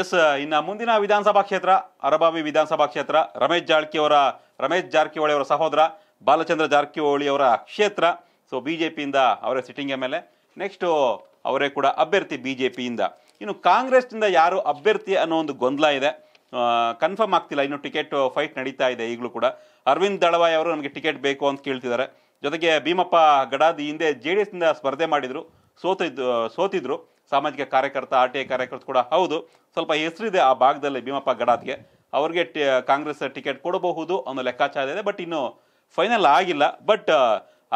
S ಇನ್ನು ಮುಂದಿನ ವಿಧಾನಸಭಾ ಕ್ಷೇತ್ರ ಅರಬಾವಿ ವಿಧಾನಸಭಾ ಕ್ಷೇತ್ರ ರಮೇಶ್ ಅವರ ರಮೇಶ್ ಜಾರಕಿಹೊಳಿ ಅವರ ಸಹೋದರ ಬಾಲಚಂದ್ರ ಜಾರಕಿಹೊಳಿ ಅವರ ಕ್ಷೇತ್ರ ಸೊ ಬಿ ಜೆ ಪಿಯಿಂದ ಅವರೇ sitting M L A next ಅವರೇ ಕೂಡ ಅಭ್ಯರ್ಥಿ ಬಿ ಜೆ ಪಿಯಿಂದ ಇನ್ನು ಕಾಂಗ್ರೆಸ್ನಿಂದ ಯಾರು ಅಭ್ಯರ್ಥಿ ಅನ್ನೋ ಒಂದು ಗೊಂದಲ ಇದೆ ಕನ್ಫರ್ಮ್ ಆಗ್ತಿಲ್ಲ ಇನ್ನು ಟಿಕೆಟ್ ಫೈಟ್ ನಡೀತಾ ಇದೆ ಈಗಲೂ ಕೂಡ ಅರವಿಂದ್ ದಳವಾಯಿ ಅವರು ನಮಗೆ ಟಿಕೆಟ್ ಬೇಕು ಅಂತ ಕೇಳ್ತಿದ್ದಾರೆ ಜೊತೆಗೆ ಭೀಮಪ್ಪ ಗಡಾದಿ ಹಿಂದೆ ಜೆ ಡಿ ಎಸ್ನಿಂದ ಸ್ಪರ್ಧೆ ಮಾಡಿದರು ಸೋತಿದ್ದು ಸೋತಿದ್ರು ಸಾಮಾಜಿಕ ಕಾರ್ಯಕರ್ತ ಆರ್ ಟಿ ಐ ಕಾರ್ಯಕರ್ತ ಕೂಡ ಹೌದು ಸ್ವಲ್ಪ ಹೆಸರಿದೆ ಆ ಭಾಗದಲ್ಲಿ ಭೀಮಪ್ಪ ಗಡಾತ್ಗೆ ಅವ್ರಿಗೆ ಕಾಂಗ್ರೆಸ್ ಟಿಕೆಟ್ ಕೊಡಬಹುದು ಅನ್ನೋ ಲೆಕ್ಕಾಚಾರ ಇದೆ ಬಟ್ ಇನ್ನು ಫೈನಲ್ ಆಗಿಲ್ಲ ಬಟ್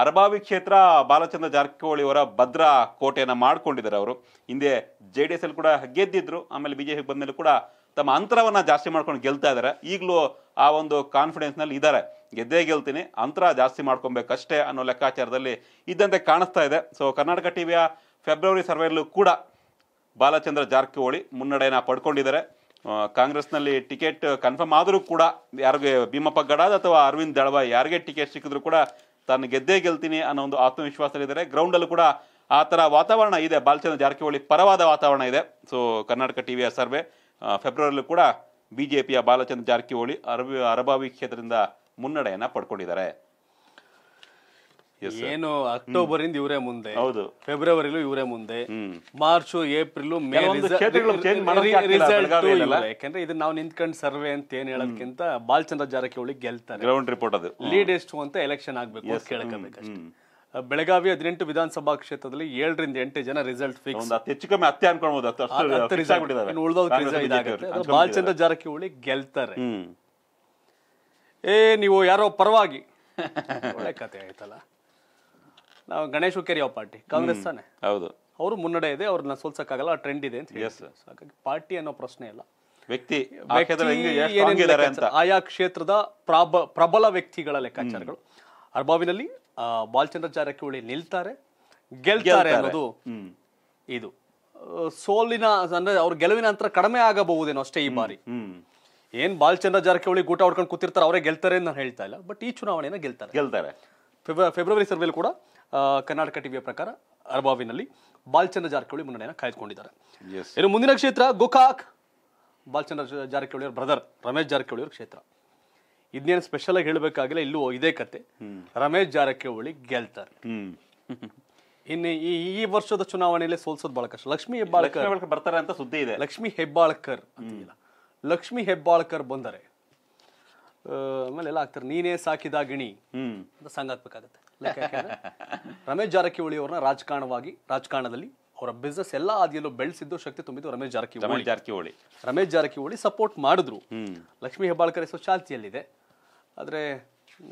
ಅರಬಾವಿ ಕ್ಷೇತ್ರ ಬಾಲಚಂದ್ರ ಜಾರಕಿಹೊಳಿ ಅವರ ಭದ್ರಾ ಕೋಟೆಯನ್ನು ಮಾಡ್ಕೊಂಡಿದ್ದಾರೆ ಅವರು ಹಿಂದೆ ಜೆ ಡಿ ಎಸ್ ಅಲ್ಲಿ ಕೂಡ ಗೆದ್ದಿದ್ರು ಆಮೇಲೆ ಬಿಜೆಪಿ ಬಂದ ಮೇಲೆ ಕೂಡ ತಮ್ಮ ಅಂತರವನ್ನು ಜಾಸ್ತಿ ಮಾಡ್ಕೊಂಡು ಗೆಲ್ತಾ ಇದ್ದಾರೆ ಈಗಲೂ ಆ ಒಂದು ಕಾನ್ಫಿಡೆನ್ಸ್ನಲ್ಲಿ ಇದ್ದಾರೆ ಗೆದ್ದೇ ಗೆಲ್ತೀನಿ ಅಂತರ ಜಾಸ್ತಿ ಮಾಡ್ಕೊಬೇಕಷ್ಟೇ ಅನ್ನೋ ಲೆಕ್ಕಾಚಾರದಲ್ಲಿ ಇದ್ದಂತೆ ಕಾಣಿಸ್ತಾ ಇದೆ ಸೊ ಕರ್ನಾಟಕ ಟಿವಿಯ ಫೆಬ್ರವರಿ ಸರ್ವೆಯಲ್ಲೂ ಕೂಡ ಬಾಲಚಂದ್ರ ಜಾರಕಿಹೊಳಿ ಮುನ್ನಡೆಯನ್ನ ಪಡ್ಕೊಂಡಿದ್ದಾರೆ ಕಾಂಗ್ರೆಸ್ನಲ್ಲಿ ಟಿಕೆಟ್ ಕನ್ಫರ್ಮ್ ಆದರೂ ಕೂಡ ಯಾರಿಗೆ ಭೀಮಪ್ಪ ಗಡಾದ್ ಅಥವಾ ಅರವಿಂದ್ ದಳವಾಯ್ ಯಾರಿಗೆ ಟಿಕೆಟ್ ಸಿಕ್ಕಿದ್ರು ಕೂಡ ತಾನು ಗೆದ್ದೇ ಗೆಲ್ತೀನಿ ಅನ್ನೋ ಒಂದು ಆತ್ಮವಿಶ್ವಾಸದಲ್ಲಿದ್ದಾರೆ ಗ್ರೌಂಡಲ್ಲೂ ಕೂಡ ಆ ಥರ ವಾತಾವರಣ ಇದೆ ಬಾಲಚಂದ್ರ ಜಾರಕಿಹೊಳಿ ಪರವಾದ ವಾತಾವರಣ ಇದೆ ಸೊ ಕರ್ನಾಟಕ ಟಿವಿಯ ಸರ್ವೆ ಫೆಬ್ರವರಿಯಲ್ಲೂ ಕೂಡ ಬಿಜೆಪಿಯ ಬಾಲಚಂದ್ರ ಜಾರಕಿಹೊಳಿ ಅರಬಿ ಅರಬಾವಿ ಕ್ಷೇತ್ರದಿಂದ ಮುನ್ನಡೆಯನ್ನ ಪಡ್ಕೊಂಡಿದ್ದಾರೆ ಏನು ಅಕ್ಟೋಬರ್ ಇಂದ ಇವರೇ ಮುಂದೆ ಹೌದು ಫೆಬ್ರವರಿ ಇವರೇ ಮುಂದೆ ಮಾರ್ಚ್ ಏಪ್ರಿಲ್ ಯಾಕಂದ್ರೆ ಇದನ್ನ ನಾವು ನಿಂತ್ಕೊಂಡ್ ಸರ್ವೆ ಅಂತ ಏನ್ ಹೇಳೋದಕ್ಕಿಂತ ಬಾಲಚಂದ್ರ ಜಾರಕಿಹೊಳಿ ಗೆಲ್ತಾರೆ ಗ್ರೌಂಡ್ ರಿಪೋರ್ಟ್ ಅದು ಲೀಡ್ ಎಷ್ಟು ಅಂತ ಎಲೆಕ್ಷನ್ ಆಗ್ಬೇಕು ಬೆಳಗಾವಿ ಹದಿನೆಂಟು ವಿಧಾನಸಭಾ ಕ್ಷೇತ್ರದಲ್ಲಿ ಏಳರಿಂದ ಎಂಟು ಜನ ರಿಸಲ್ಟ್ ಫಿಕ್ಸ್ ಹೆಚ್ಚು ಕಮ್ಮಿ ಅತ್ತೆ ಅನ್ಕೊಳ್ಬಹುದು ಬಾಲಚಂದ್ರ ಜಾರಕಿಹೊಳಿ ಗೆಲ್ತಾರೆ ಏ ನೀವು ಯಾರೋ ಪರವಾಗಿ ಒಳ್ಳೆ ಕತೆ ಆಯ್ತಲ್ಲ ನಾವು ಗಣೇಶ್ ಕೆರಿಯೋ ಪಾರ್ಟಿ ಕಾಂಗ್ರೆಸ್ ತಾನೆ ಹೌದು ಅವರು ಮುನ್ನಡೆ ಇದೆ ಅವ್ರನ್ನ ಸೋಲ್ಸಕ್ಕಾಗಲ್ಲ ಟ್ರೆಂಡ್ ಇದೆ ಅಂತ ಹಾಗಾಗಿ ಪಾರ್ಟಿ ಅನ್ನೋ ಪ್ರಶ್ನೆ ಇಲ್ಲ ವ್ಯಕ್ತಿ ಆಯಾ ಕ್ಷೇತ್ರದ ಪ್ರಾಬ ಪ್ರಬಲ ವ್ಯಕ್ತಿಗಳ ಲೆಕ್ಕಾಚಾರಗಳು ಅರ್ಬಾವಿನಲ್ಲಿ ಬಾಲ್ಚಂದ್ರ ಜಾರಕಿಹೊಳಿ ನಿಲ್ತಾರೆ ಗೆಲ್ತಾರೆ ಅನ್ನೋದು ಇದು ಸೋಲಿನ ಅಂದ್ರೆ ಅವ್ರ ಗೆಲುವಿನ ಅಂತರ ಕಡಿಮೆ ಆಗಬಹುದೇನೋ ಅಷ್ಟೇ ಈ ಬಾರಿ ಏನ್ ಬಾಲ್ಚಂದ್ರ ಜಾರಕಿಹೊಳಿ ಗೂಟ ಹೊಡ್ಕೊಂಡು ಕೂತಿರ್ತಾರೆ ಅವರೇ ಗೆಲ್ತಾರೆ ನಾನು ಹೇಳ್ತಾ ಇಲ್ಲ ಬಟ್ ಈ ಚುನಾವಣೆಯನ್ನ ಗೆಲ್ತಾರೆ ಗೆಲ್ತಾರೆ ಫೆಬ್ರವರಿ ಸರ್ವೆಲ್ ಕೂಡ ಕರ್ನಾಟಕ ಟಿವಿಯ ಪ್ರಕಾರ ಅರಬಾವಿನಲ್ಲಿ ಬಾಲ್ಚಂದ್ರ ಜಾರಕಿಹೊಳಿ ಮುನ್ನಡೆಯನ್ನು ಕಾಯ್ದುಕೊಂಡಿದ್ದಾರೆ ಇನ್ನು ಮುಂದಿನ ಕ್ಷೇತ್ರ ಗೋಕಾಕ್ ಬಾಲ್ಚಂದ್ರ ಜಾರಕಿಹೊಳಿ ಬ್ರದರ್ ರಮೇಶ್ ಜಾರಕಿಹೊಳಿ ಕ್ಷೇತ್ರ ಇನ್ನೇನು ಸ್ಪೆಷಲ್ ಆಗಿ ಹೇಳಬೇಕಾಗಿಲ್ಲ ಇಲ್ಲೂ ಇದೇ ಕತೆ ರಮೇಶ್ ಜಾರಕಿಹೊಳಿ ಗೆಲ್ತಾರೆ ಇನ್ನು ಈ ಈ ವರ್ಷದ ಚುನಾವಣೆಯಲ್ಲಿ ಸೋಲ್ಸೋದು ಬಹಳ ಕಷ್ಟ ಲಕ್ಷ್ಮಿ ಹೆಬ್ಬಾಳ್ಕರ್ ಬರ್ತಾರೆ ಅಂತ ಸುದ್ದಿ ಇದೆ ಲಕ್ಷ್ಮಿ ಹೆಬ್ಬಾಳ್ಕರ್ ಅಂತಿಲ್ಲ ಲಕ್ಷ್ಮಿ ಹೆಬ್ಬಾಳ್ಕರ್ ಬಂದರೆ ಆಮೇಲೆ ಎಲ್ಲ ಆಗ್ತಾರೆ ನೀನೇ ಸಾಕಿದ ಗಿಣಿ ಅಂತ ಸಂಗಾತ್ಬೇಕಾಗತ್ತೆ ರಮೇಶ್ ಜಾರಕಿಹೊಳಿ ಅವ್ರನ್ನ ರಾಜಕಾರಣವಾಗಿ ರಾಜಕಾರಣದಲ್ಲಿ ಅವರ ಬಿಸ್ನೆಸ್ ಎಲ್ಲ ಆದಿಯಲ್ಲೂ ಬೆಳೆಸಿದ್ದು ಶಕ್ತಿ ತುಂಬಿದ್ದು ರಮೇಶ್ ಜಾರಕಿಹೊಳಿ ಜಾರಕಿಹೊಳಿ ರಮೇಶ್ ಜಾರಕಿಹೊಳಿ ಸಪೋರ್ಟ್ ಮಾಡಿದ್ರು ಲಕ್ಷ್ಮೀ ಹೆಬ್ಬಾಳ್ಕರ್ ಹೆಸರು ಚಾಲ್ತಿಯಲ್ಲಿದೆ ಆದರೆ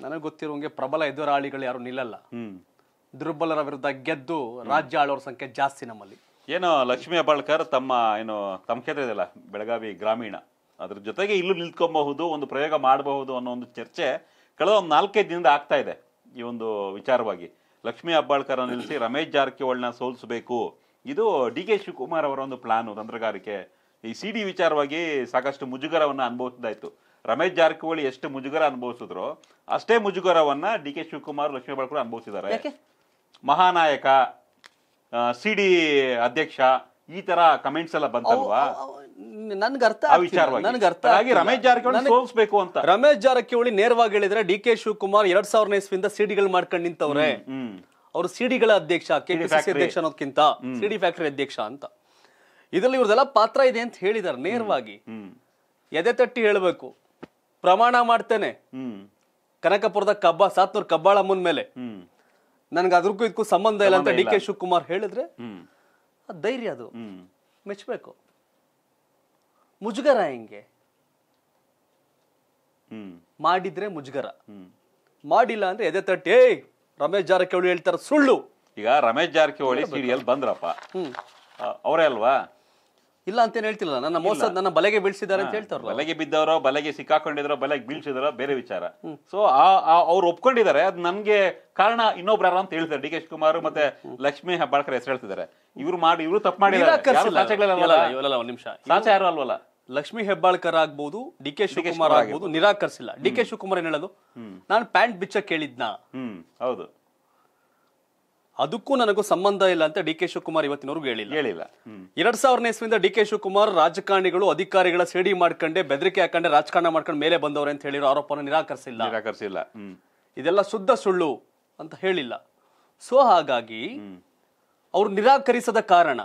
ನನಗೆ ಗೊತ್ತಿರುವಂಗೆ ಪ್ರಬಲ ಎದುರಾಳಿಗಳು ಯಾರು ನಿಲ್ಲಲ್ಲ ದುರ್ಬಲರ ವಿರುದ್ಧ ಗೆದ್ದು ರಾಜ್ಯ ಆಳೋರ ಸಂಖ್ಯೆ ಜಾಸ್ತಿ ನಮ್ಮಲ್ಲಿ ಏನು ಲಕ್ಷ್ಮೀ ಹೆಬ್ಬಾಳ್ಕರ್ ತಮ್ಮ ಏನು ತಮ್ಮ ಕ್ಷೇತ್ರ ಇದೆಯಲ್ಲ ಬೆಳಗಾವಿ ಗ್ರಾಮೀಣ ಅದ್ರ ಜೊತೆಗೆ ಇಲ್ಲೂ ನಿಂತ್ಕೊಬಹುದು ಒಂದು ಪ್ರಯೋಗ ಮಾಡಬಹುದು ಅನ್ನೋ ಒಂದು ಚರ್ಚೆ ಕಳೆದ ಒಂದು ನಾಲ್ಕೈದು ದಿನದ ಆಗ್ತಾ ಇದೆ ಈ ಒಂದು ವಿಚಾರವಾಗಿ ಲಕ್ಷ್ಮೀ ಹಬ್ಬಾಳ್ಕರ್ ನಿಲ್ಲಿಸಿ ರಮೇಶ್ ಜಾರಕಿಹೊಳಿನ ಸೋಲಿಸಬೇಕು ಇದು ಡಿ ಕೆ ಶಿವಕುಮಾರ್ ಅವರ ಒಂದು ಪ್ಲಾನು ತಂತ್ರಗಾರಿಕೆ ಈ ಸಿ ಡಿ ವಿಚಾರವಾಗಿ ಸಾಕಷ್ಟು ಮುಜುಗರವನ್ನು ಅನುಭವಿಸಿದಾಯಿತು ರಮೇಶ್ ಜಾರಕಿಹೊಳಿ ಎಷ್ಟು ಮುಜುಗರ ಅನುಭವಿಸಿದ್ರು ಅಷ್ಟೇ ಮುಜುಗರವನ್ನ ಡಿ ಕೆ ಶಿವಕುಮಾರ್ ಲಕ್ಷ್ಮೀ ಬಾಳ್ ಅನುಭವಿಸಿದ್ದಾರೆ ಮಹಾನಾಯಕ ಸಿ ಡಿ ಅಧ್ಯಕ್ಷ ಈ ತರ ಕಮೆಂಟ್ಸ್ ಎಲ್ಲ ಬಂತಲ್ವಾ ಅರ್ಥ ರಮೇಶ್ ಜಾರಕಿಹೊಳಿ ಅಂತ ರಮೇಶ್ ಜಾರಕಿಹೊಳಿ ನೇರವಾಗಿ ಹೇಳಿದ್ರೆ ಡಿ ಕೆ ಶಿವಕುಮಾರ್ ಎರಡ್ ಸಾವಿರನೇ ಇಸ್ವಿಯಿಂದ ಸಿಡಿಗಳು ಮಾಡ್ಕೊಂಡು ನಿಂತವ್ರೆ ಅವರು ಸಿಡಿಗಳ ಅಧ್ಯಕ್ಷ ಕೆಪಿಸಿಸಿ ಅಧ್ಯಕ್ಷ ಅನ್ನೋದಕ್ಕಿಂತ ಸಿಡಿ ಫ್ಯಾಕ್ಟರಿ ಅಧ್ಯಕ್ಷ ಅಂತ ಇದರಲ್ಲಿ ಇವ್ರದೆಲ್ಲ ಪಾತ್ರ ಇದೆ ಅಂತ ಹೇಳಿದ್ದಾರೆ ನೇರವಾಗಿ ಎದೆ ತಟ್ಟಿ ಹೇಳಬೇಕು ಪ್ರಮಾಣ ಮಾಡ್ತೇನೆ ಕನಕಪುರದ ಕಬ್ಬ ಸಾತ್ನೂರ್ ಕಬ್ಬಾಳಮ್ಮನ ಮೇಲೆ ನನ್ಗೆ ಅದಕ್ಕೂ ಇದಕ್ಕೂ ಸಂಬಂಧ ಇಲ್ಲ ಅಂತ ಡಿ ಕೆ ಶಿವಕುಮಾರ್ ಹೇಳಿದ್ರೆ ಧೈರ್ಯ ಅದು ಮೆಚ್ಚಬೇಕು ಮುಜುಗರ ಹೆಂಗೆ ಮಾಡಿದ್ರೆ ಮುಜುಗರ ಮಾಡಿಲ್ಲ ಅಂದ್ರೆ ಎದೆ ತಟ್ಟಿ ರಮೇಶ್ ಜಾರಕಿಹೊಳಿ ಹೇಳ್ತಾರೆ ಸುಳ್ಳು ಈಗ ರಮೇಶ್ ಜಾರಕಿಹೊಳಿ ಸೀರಿಯಲ್ ಬಂದ್ರಪ್ಪ ಅವರೇ ಅಲ್ವಾ ಇಲ್ಲ ಅಂತ ಹೇಳ್ತಿಲ್ಲ ನನ್ನ ಮೋಸ ನನ್ನ ಬಲೆಗೆ ಬೀಳ್ಸಿದ್ದಾರೆ ಅಂತ ಹೇಳ್ತಾರಲ್ಲ ಬಲೆಗೆ ಬಿದ್ದವರ ಬಲೆಗೆ ಸಿಕ್ಕಾಕೊಂಡಿದ್ರೋ ಬಲೆಗೆ ಬೀಳ್ಸಿದ್ರ ಬೇರೆ ವಿಚಾರ ಸೊ ಅವ್ರು ಒಪ್ಕೊಂಡಿದ್ದಾರೆ ಅದು ನಮ್ಗೆ ಕಾರಣ ಇನ್ನೊಬ್ರು ಅಂತ ಹೇಳ್ತಾರೆ ಡಿ ಕೆ ಮತ್ತೆ ಲಕ್ಷ್ಮೀ ಹೆಬ್ಬಾಳ್ಕರ್ ಹೆಸರು ಹೇಳ್ತಿದ್ದಾರೆ ಇವ್ರು ಮಾಡಿ ಇವ್ರು ತಪ್ಪು ಮಾಡಿದ್ದಾರೆ ನಾಚ ಯಾರು ಅಲ್ವಲ್ಲ ಲಕ್ಷ್ಮಿ ಹೆಬ್ಬಾಳ್ಕರ್ ಆಗ್ಬೋದು ಡಿ ಕೆ ಶಿವಕುಮಾರ್ ಆಗ್ಬೋದು ನಿರಾಕರಿಸಿಲ್ಲ ಡಿ ಕೆ ಶಿವಕುಮಾರ್ ಏನ್ ಹೇಳೋದು ನಾನು ಪ್ಯಾಂಟ್ ಬಿಚ್ಚ ಕೇಳಿದ್ನಾ ಹೌದು ಅದಕ್ಕೂ ನನಗೂ ಸಂಬಂಧ ಇಲ್ಲ ಅಂತ ಡಿ ಕೆ ಶಿವಕುಮಾರ್ ಇವತ್ತಿನವರು ಹೇಳಿಲ್ಲ ಹೇಳಿಲ್ಲ ಎರಡ್ ಸಾವಿರನೇ ಇಸ್ವಿಂದ ಡಿ ಕೆ ಶಿವಕುಮಾರ್ ರಾಜಕಾರಣಿಗಳು ಅಧಿಕಾರಿಗಳ ಸೇಡಿ ಮಾಡ್ಕೊಂಡೆ ಬೆದರಿಕೆ ಹಾಕೊಂಡೆ ರಾಜಕಾರಣ ಮಾಡ್ಕೊಂಡು ಮೇಲೆ ಬಂದವರು ಅಂತ ಹೇಳಿರೋ ಆರೋಪನ ನಿರಾಕರಿಸಿಲ್ಲ ನಿರಾಕರಿಸಿಲ್ಲ ಇದೆಲ್ಲ ಶುದ್ಧ ಸುಳ್ಳು ಅಂತ ಹೇಳಿಲ್ಲ ಸೊ ಹಾಗಾಗಿ ಅವ್ರು ನಿರಾಕರಿಸದ ಕಾರಣ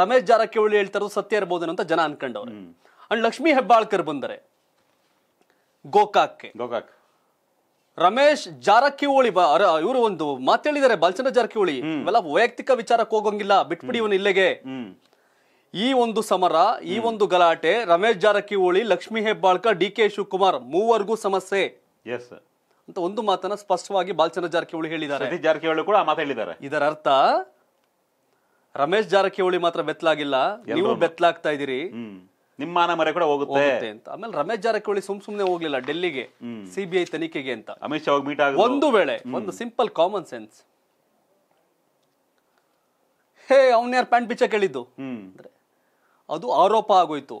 ರಮೇಶ್ ಜಾರಕಿಹೊಳಿ ಹೇಳ್ತಾ ಸತ್ಯ ಇರ್ಬೋದೇನೋ ಅಂತ ಜನ ಅನ್ಕೊಂಡವ್ರೆ ಅಂಡ್ ಲಕ್ಷ್ಮಿ ಹೆಬ್ಬಾಳ್ಕರ್ ಬಂದರೆ ಗೋಕಾಕ್ ಗೋಕಾಕ್ ರಮೇಶ್ ಜಾರಕಿಹೊಳಿ ಇವರು ಒಂದು ಮಾತೇಳಿದ್ದಾರೆ ಬಾಲಚಂದ್ರ ಜಾರಕಿಹೊಳಿ ಇವೆಲ್ಲ ವೈಯಕ್ತಿಕ ವಿಚಾರಕ್ಕೆ ಹೋಗಂಗಿಲ್ಲ ಬಿಟ್ಬಿಡಿ ಇವನು ಇಲ್ಲಿಗೆ ಈ ಒಂದು ಸಮರ ಈ ಒಂದು ಗಲಾಟೆ ರಮೇಶ್ ಜಾರಕಿಹೊಳಿ ಲಕ್ಷ್ಮಿ ಹೆಬ್ಬಾಳ್ಕರ್ ಡಿ ಕೆ ಶಿವಕುಮಾರ್ ಮೂವರ್ಗೂ ಸಮಸ್ಯೆ ಎಸ್ ಅಂತ ಒಂದು ಮಾತನ್ನ ಸ್ಪಷ್ಟವಾಗಿ ಬಾಲಚಂದ್ರ ಜಾರಕಿಹೊಳಿ ಹೇಳಿದ್ದಾರೆ ಜಾರಕಿಹೊಳಿ ಕೂಡ ಇದರ ಅರ್ಥ ರಮೇಶ್ ಜಾರಕಿಹೊಳಿ ಮಾತ್ರ ಬೆತ್ತಲಾಗಿಲ್ಲ ನೀವು ಬೆತ್ತಲಾಗ್ತಾ ಇದೀರಿ ನಿಮ್ಮ ಮಾನ ಮರೆ ಕೂಡ ಹೋಗುತ್ತೆ ಅಂತ ಆಮೇಲೆ ರಮೇಶ್ ಜಾರಕಿಹೊಳಿ ಸುಮ್ ಸುಮ್ನೆ ಹೋಗ್ಲಿಲ್ಲ ಡೆಲ್ಲಿಗೆ ಸಿಬಿಐ ತನಿಖೆಗೆ ಅಂತ ಅಮಿತ್ ಶಾ ಮೀಟ್ ಆಗ ಒಂದು ವೇಳೆ ಒಂದು ಸಿಂಪಲ್ ಕಾಮನ್ ಸೆನ್ಸ್ ಹೇ ಅವ್ನ ಯಾರು ಪ್ಯಾಂಟ್ ಬಿಚ್ಚ ಕೇಳಿದ್ದು ಅಂದ್ರೆ ಅದು ಆರೋಪ ಆಗೋಯ್ತು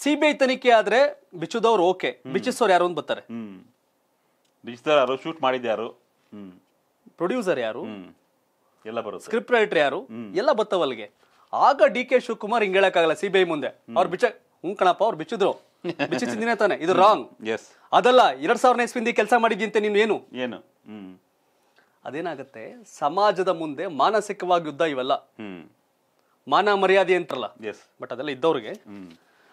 ಸಿಬಿಐ ತನಿಖೆ ಆದ್ರೆ ಬಿಚ್ಚುದವ್ರು ಓಕೆ ಬಿಚ್ಚಿಸೋರು ಯಾರು ಅಂತ ಬರ್ತಾರೆ ಬಿಚ್ಚಿಸೋರು ಯಾರು ಶೂಟ್ ಯಾರು ಪ್ರೊಡ್ಯೂಸರ್ ಯಾರು ಎಲ್ಲ ಬರುತ್ತೆ ಸ್ಕ್ರಿಪ್ಟ್ ರೈಟರ್ ಯಾರು ಎಲ್ಲ ಬತ್ತವಲ್ಗೆ ಆಗ ಡಿ ಕೆ ಶಿವಕುಮಾರ್ ಹಿಂಗ್ ಹೇಳಕ್ಕಾಗಲ್ಲ ಸಿ ಮುಂದೆ ಅವ್ರ ಬಿಚ್ಚ ಹ್ಞೂ ಕಣಪ್ಪ ಅವ್ರು ಬಿಚ್ಚಿದ್ರು ಬಿಚ್ಚಿದ್ದಿನೇ ತಾನೆ ಇದು ರಾಂಗ್ ಎಸ್ ಅದಲ್ಲ ಎರಡ್ ಸಾವಿರನೇ ಇಸ್ವಿಂದ ಕೆಲಸ ಅಂತ ನೀನು ಏನು ಏನು ಅದೇನಾಗತ್ತೆ ಸಮಾಜದ ಮುಂದೆ ಮಾನಸಿಕವಾಗಿ ಯುದ್ಧ ಇವೆಲ್ಲ ಮಾನ ಮರ್ಯಾದೆ ಎಸ್ ಬಟ್ ಅದೆಲ್ಲ ಇದ್ದವ್ರಿಗೆ